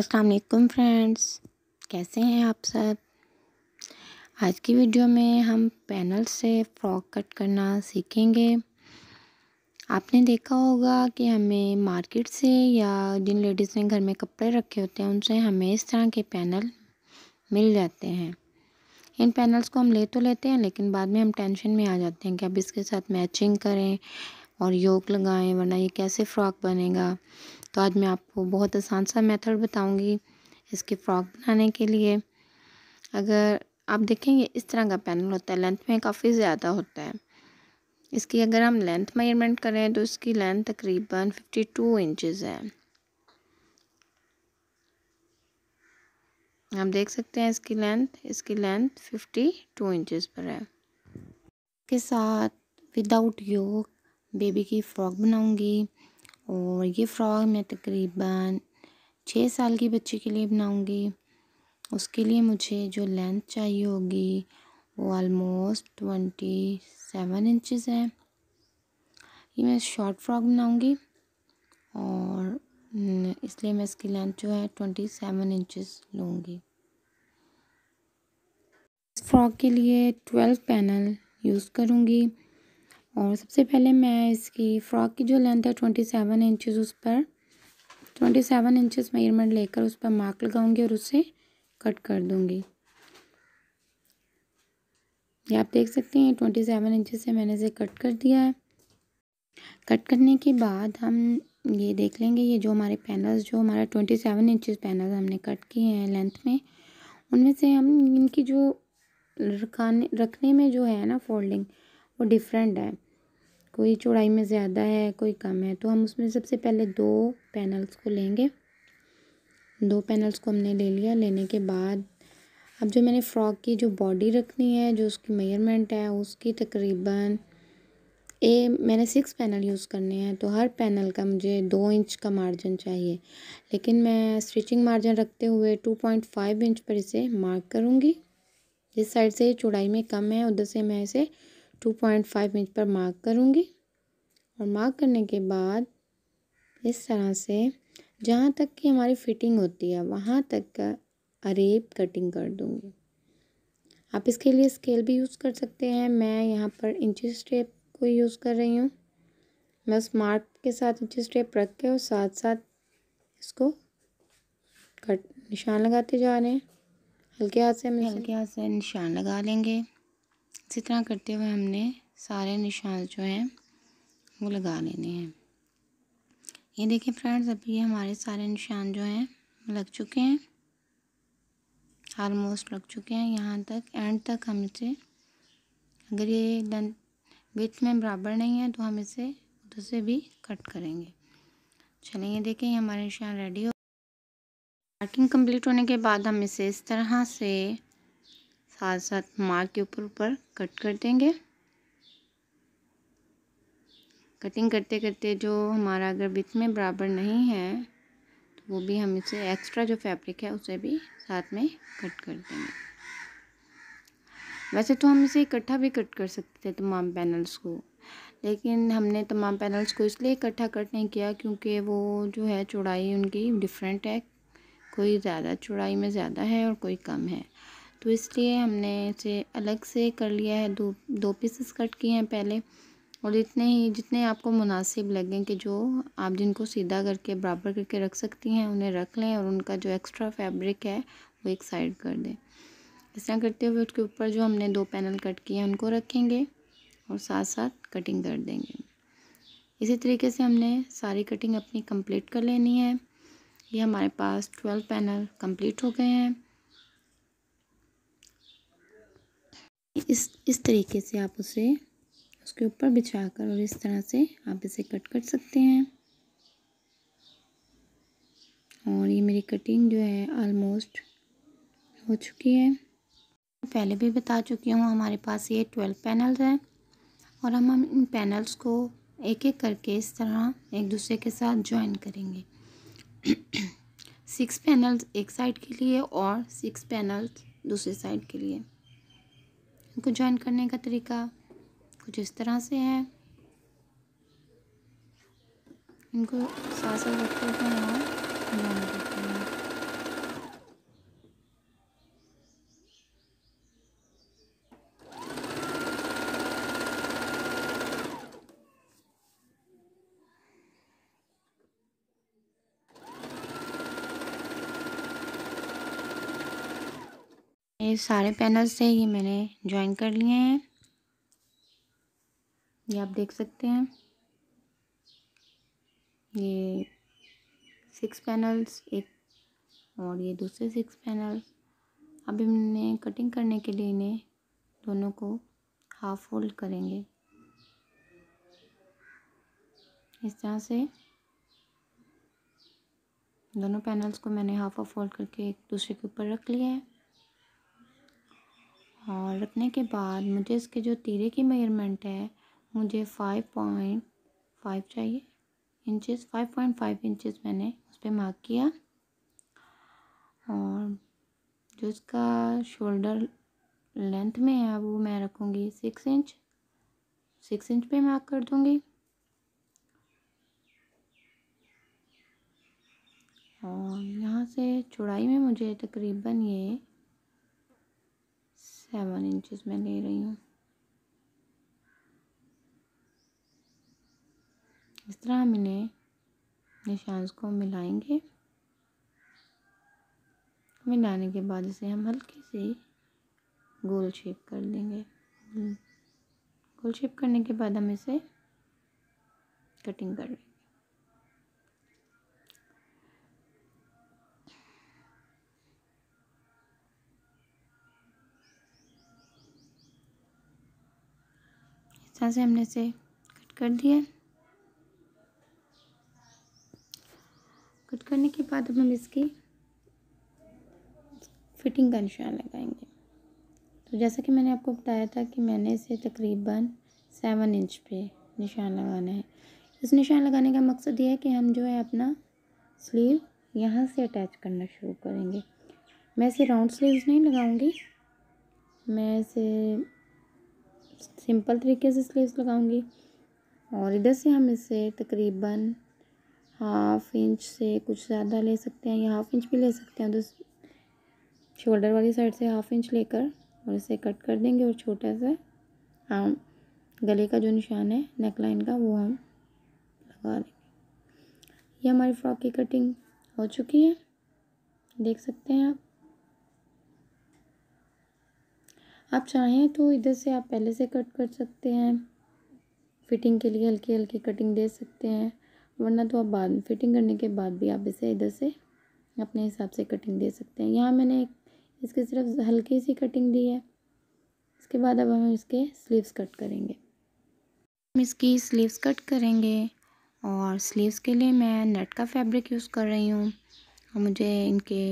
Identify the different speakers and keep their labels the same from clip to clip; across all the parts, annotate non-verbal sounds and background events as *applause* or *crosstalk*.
Speaker 1: अस्सलाम वालेकुम फ्रेंड्स कैसे हैं आप सब आज की वीडियो में हम पैनल से फ्रॉक कट करना सीखेंगे आपने देखा होगा कि हमें मार्केट से या जिन लेडीज़ ने घर में कपड़े रखे होते हैं उनसे हमें इस तरह के पैनल मिल जाते हैं इन पैनल्स को हम ले तो लेते हैं लेकिन बाद में हम टेंशन में आ जाते हैं कि अब इसके साथ मैचिंग करें और योक लगाएं वरना ये कैसे फ़्रॉक बनेगा तो आज मैं आपको बहुत आसान सा मेथड बताऊंगी इसके फ़्रॉक बनाने के लिए अगर आप देखेंगे इस तरह का पैनल होता है लेंथ में काफ़ी ज़्यादा होता है इसकी अगर हम लेंथ मेजरमेंट करें तो इसकी लेंथ तकरीबन फिफ्टी टू इंचज़ है आप देख सकते हैं इसकी लेंथ इसकी लेंथ फिफ्टी टू इंचज़ पर है के साथ विदाउट योग बेबी की फ़्रॉक बनाऊँगी और ये फ़्रॉक मैं तकरीबन छः साल की बच्ची के लिए बनाऊँगी उसके लिए मुझे जो लेंथ चाहिए होगी वो आलमोस्ट ट्वेंटी सेवन इंचज़ है ये मैं शॉर्ट फ्रॉक बनाऊँगी और इसलिए मैं इसकी लेंथ जो है ट्वेंटी सेवन इंचज़ लूँगी इस फ्रॉक के लिए ट्वेल्व पैनल यूज़ करूँगी और सबसे पहले मैं इसकी फ़्रॉक की जो लेंथ है ट्वेंटी सेवन इंचज़ उस पर ट्वेंटी सेवन इंचज़ मेजरमेंट लेकर उस पर मार्क लगाऊंगी और उसे कट कर दूंगी ये आप देख सकते हैं ट्वेंटी सेवन इंचज़ से मैंने इसे कट कर दिया है कट करने के बाद हम ये देख लेंगे ये जो हमारे पैनल्स जो हमारा ट्वेंटी सेवन इंचज़ पैनल्स हमने कट किए हैं लेंथ में उनमें से हम इनकी जो रखाने रखने में जो है ना फोल्डिंग वो डिफ़रेंट है कोई चौड़ाई में ज़्यादा है कोई कम है तो हम उसमें सबसे पहले दो पैनल्स को लेंगे दो पैनल्स को हमने ले लिया लेने के बाद अब जो मैंने फ़्रॉक की जो बॉडी रखनी है जो उसकी मेयरमेंट है उसकी तकरीबन ए मैंने सिक्स पैनल यूज़ करने हैं तो हर पैनल का मुझे दो इंच का मार्जिन चाहिए लेकिन मैं स्टिचिंग मार्जिन रखते हुए टू पॉइंट फाइव इंच पर इसे मार्क करूँगी जिस साइड से चौड़ाई में कम है उधर से मैं इसे टू पॉइंट फाइव इंच पर मार्क करूँगी और मार्क करने के बाद इस तरह से जहाँ तक कि हमारी फिटिंग होती है वहाँ तक का अरेब कटिंग कर दूँगी आप इसके लिए स्केल भी यूज़ कर सकते हैं मैं यहाँ पर इंची स्टेप को यूज़ कर रही हूँ मैं उस मार्क के साथ इंची स्टेप रख के और साथ साथ इसको कट निशान लगाते जा रहे हैं हल्के हाथ से हम हल्के हाथ से निशान लगा लेंगे इसी तरह करते हुए हमने सारे निशान जो हैं वो लगा लेने हैं ये देखिए फ्रेंड्स अभी हमारे सारे निशान जो हैं लग चुके हैं आलमोस्ट लग चुके हैं यहाँ तक एंड तक हम इसे अगर ये लेंथ बीच में बराबर नहीं है तो हम इसे उधर से भी कट करेंगे चलिए देखें ये हमारे निशान रेडी हो कटिंग कंप्लीट होने के बाद हम इसे इस तरह से साथ साथ मार्क के ऊपर ऊपर कट कर देंगे कटिंग करते करते जो हमारा अगर बीच में बराबर नहीं है तो वो भी हम इसे एक्स्ट्रा जो फैब्रिक है उसे भी साथ में कट कर देंगे वैसे तो हम इसे इकट्ठा भी कट कर सकते थे तमाम पैनल्स को लेकिन हमने तमाम पैनल्स को इसलिए इकट्ठा कट नहीं किया क्योंकि वो जो है चौड़ाई उनकी डिफरेंट है कोई ज़्यादा चौड़ाई में ज़्यादा है और कोई कम है तो इसलिए हमने इसे अलग से कर लिया है दो दो पीसेस कट किए हैं पहले और इतने ही जितने आपको मुनासिब लगें कि जो आप जिनको सीधा करके बराबर करके रख सकती हैं उन्हें रख लें और उनका जो एक्स्ट्रा फैब्रिक है वो एक साइड कर दें इस तरह करते हुए उसके ऊपर जो हमने दो पैनल कट किए हैं उनको रखेंगे और साथ साथ कटिंग कर देंगे इसी तरीके से हमने सारी कटिंग अपनी कंप्लीट कर लेनी है ये हमारे पास ट्वेल्व पैनल कंप्लीट हो गए हैं इस इस तरीके से आप उसे उसके ऊपर बिछा कर और इस तरह से आप इसे कट कर सकते हैं और ये मेरी कटिंग जो है आलमोस्ट हो चुकी है पहले भी बता चुकी हूँ हमारे पास ये ट्वेल्व पैनल्स हैं और हम हम इन पैनल्स को एक एक करके इस तरह एक दूसरे के साथ ज्वाइन करेंगे सिक्स *clears throat* पैनल्स एक साइड के लिए और सिक्स पैनल्स दूसरे साइड के लिए इनको ज्वाइन करने का तरीका कुछ इस तरह से है इनको साथ साथ रखते हुए सारे पैनल्स से ये मैंने ज्वाइन कर लिए हैं ये आप देख सकते हैं ये सिक्स पैनल्स एक और ये दूसरे सिक्स पैनल्स अभी हमने कटिंग करने के लिए इन्हें दोनों को हाफ फोल्ड करेंगे इस तरह से दोनों पैनल्स को मैंने हाफ ऑफ फोल्ड करके एक दूसरे के ऊपर रख लिया है और रखने के बाद मुझे इसके जो तीरे की मेजरमेंट है मुझे फाइव पॉइंट फाइव चाहिए inches five point five inches मैंने उस पर मार्क किया और जो इसका शोल्डर लेंथ में है वो मैं रखूँगी सिक्स इंच सिक्स इंच पे मार्क कर दूँगी और यहाँ से चौड़ाई में मुझे तकरीबन ये सेवन इंचज़ में ले रही हूँ इस तरह हम इन्हें निशान को मिलाएंगे मिलाने के बाद इसे हम हल्की सी गोल शेप कर देंगे गोल शेप करने के बाद हम इसे कटिंग कर लेंगे तरह से हमने इसे कट कर दिया कट करने के बाद अब हम इसकी फिटिंग का निशान लगाएंगे तो जैसा कि मैंने आपको बताया था कि मैंने इसे तकरीबन सेवन इंच पे निशान लगाना है इस निशान लगाने का मकसद ये है कि हम जो है अपना स्लीव यहाँ से अटैच करना शुरू करेंगे मैं इसे राउंड स्लीव्स नहीं लगाऊंगी मैं इसे सिंपल तरीके से स्लीव्स लगाऊंगी और इधर से हम इसे तकरीबन हाफ इंच से कुछ ज़्यादा ले सकते हैं या हाफ इंच भी ले सकते हैं तो शोल्डर वाली साइड से हाफ इंच लेकर और इसे कट कर देंगे और छोटा सा हम गले का जो निशान है नेक लाइन का वो हम लगा देंगे ये हमारी फ्रॉक की कटिंग हो चुकी है देख सकते हैं आप आप चाहें तो इधर से आप पहले से कट कर सकते हैं फिटिंग के लिए हल्की हल्की कटिंग दे सकते हैं वरना तो आप बाद फिटिंग करने के बाद भी आप इसे इधर से अपने हिसाब से कटिंग दे सकते हैं यहाँ मैंने इसके सिर्फ हल्की सी कटिंग दी है इसके बाद अब हम इसके स्लीव्स कट करेंगे हम इसकी स्लीव्स कट करेंगे और स्लीव्स के लिए मैं नेट का फैब्रिक यूज़ कर रही हूँ मुझे इनके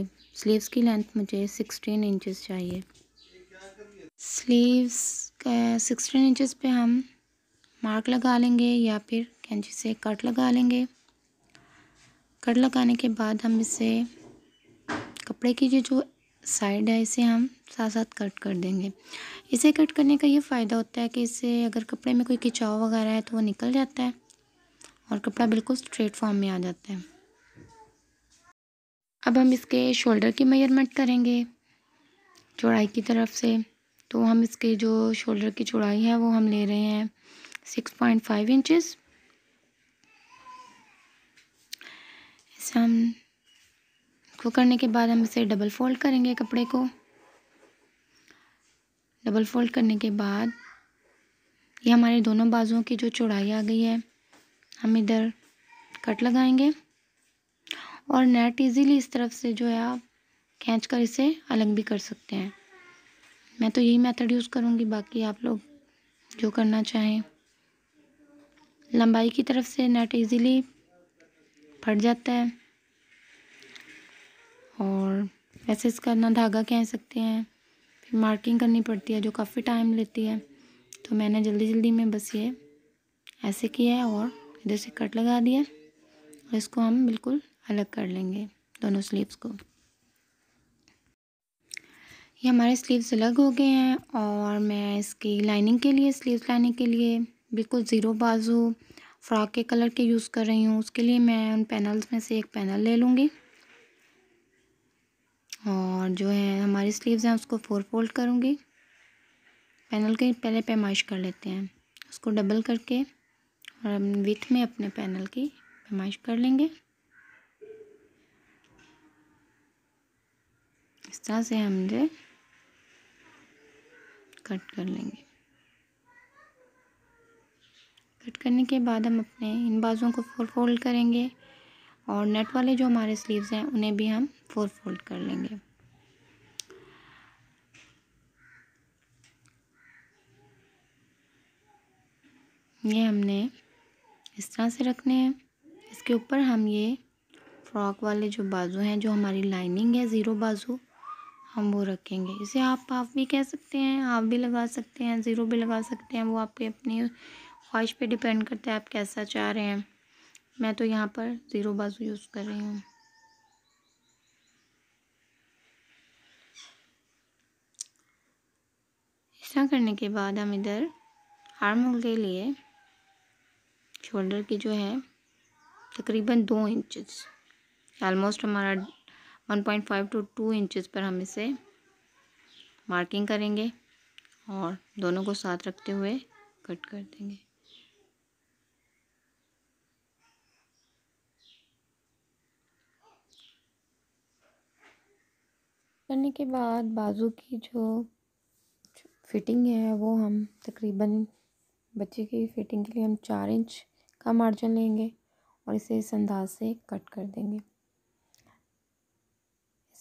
Speaker 1: स्लीव्स की लेंथ मुझे सिक्सटीन इंचेस चाहिए स्लीव्स का सिक्सटीन इंचज़ पे हम मार्क लगा लेंगे या फिर कैंची से कट लगा लेंगे कट लगाने के बाद हम इसे कपड़े की जो जो साइड है इसे हम साथ साथ कट कर देंगे इसे कट करने का ये फ़ायदा होता है कि इसे अगर कपड़े में कोई खिंचाव वगैरह है तो वो निकल जाता है और कपड़ा बिल्कुल स्ट्रेट फॉर्म में आ जाता है अब हम इसके शोल्डर की मेजरमेंट करेंगे चौड़ाई की तरफ से तो हम इसके जो शोल्डर की चौड़ाई है वो हम ले रहे हैं सिक्स पॉइंट फाइव इंचज़ इसे हम को करने के बाद हम इसे डबल फोल्ड करेंगे कपड़े को डबल फोल्ड करने के बाद ये हमारे दोनों बाजुओं की जो चौड़ाई आ गई है हम इधर कट लगाएंगे और नेट इजीली इस तरफ से जो है आप खींच कर इसे अलग भी कर सकते हैं मैं तो यही मेथड यूज़ करूँगी बाकी आप लोग जो करना चाहें लंबाई की तरफ से नेट इजीली फट जाता है और वैसे इसका ना धागा कह सकते हैं फिर मार्किंग करनी पड़ती है जो काफ़ी टाइम लेती है तो मैंने जल्दी जल्दी में बस ये ऐसे किया है और इधर से कट लगा दिया और इसको हम बिल्कुल अलग कर लेंगे दोनों स्लीव्स को ये हमारे स्लीव्स अलग हो गए हैं और मैं इसकी लाइनिंग के लिए स्लीव्स लाने के लिए बिल्कुल ज़ीरो बाजू फ़्रॉक के कलर के यूज़ कर रही हूँ उसके लिए मैं उन पैनल्स में से एक पैनल ले लूँगी और जो है हमारी स्लीव्स हैं उसको फोर फोल्ड करूँगी पैनल की पहले पैमाइश कर लेते हैं उसको डबल करके और हम विथ में अपने पैनल की पैमाइश कर लेंगे इस तरह से हमने कट कर लेंगे कट करने के बाद हम अपने इन बाज़ों को फोर फोल्ड करेंगे और नेट वाले जो हमारे स्लीव्स हैं उन्हें भी हम फोर फोल्ड कर लेंगे ये हमने इस तरह से रखने हैं इसके ऊपर हम ये फ्रॉक वाले जो बाजू हैं जो हमारी लाइनिंग है ज़ीरो बाजू हम वो रखेंगे इसे आप हाफ भी कह सकते हैं हाफ भी लगा सकते हैं ज़ीरो भी लगा सकते हैं वो आपके अपनी ख्वाहिश पे डिपेंड करता है आप कैसा चाह रहे हैं मैं तो यहाँ पर ज़ीरो बाजू यूज़ कर रही हूँ ऐसा करने के बाद हम इधर आर्म होल के लिए शोल्डर की जो है तकरीबन दो इंचज़ ऑलमोस्ट हमारा one point five two two inches पर हम इसे मार्किंग करेंगे और दोनों को साथ रखते हुए कट कर देंगे करने के बाद बाजू की जो फिटिंग है वो हम तकरीबन बच्चे की फिटिंग के लिए हम चार इंच का मार्जिन लेंगे और इसे इस अंदाज से कट कर देंगे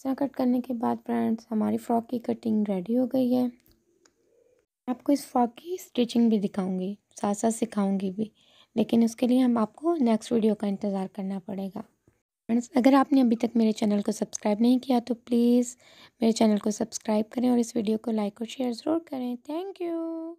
Speaker 1: तरह कट करने के बाद फ्रेंड्स हमारी फ़्रॉक की कटिंग रेडी हो गई है आपको इस फ्रॉक की स्टिचिंग भी दिखाऊंगी साथ साथ सिखाऊंगी भी लेकिन उसके लिए हम आपको नेक्स्ट वीडियो का इंतज़ार करना पड़ेगा फ्रेंड्स अगर आपने अभी तक मेरे चैनल को सब्सक्राइब नहीं किया तो प्लीज़ मेरे चैनल को सब्सक्राइब करें और इस वीडियो को लाइक और शेयर ज़रूर करें थैंक यू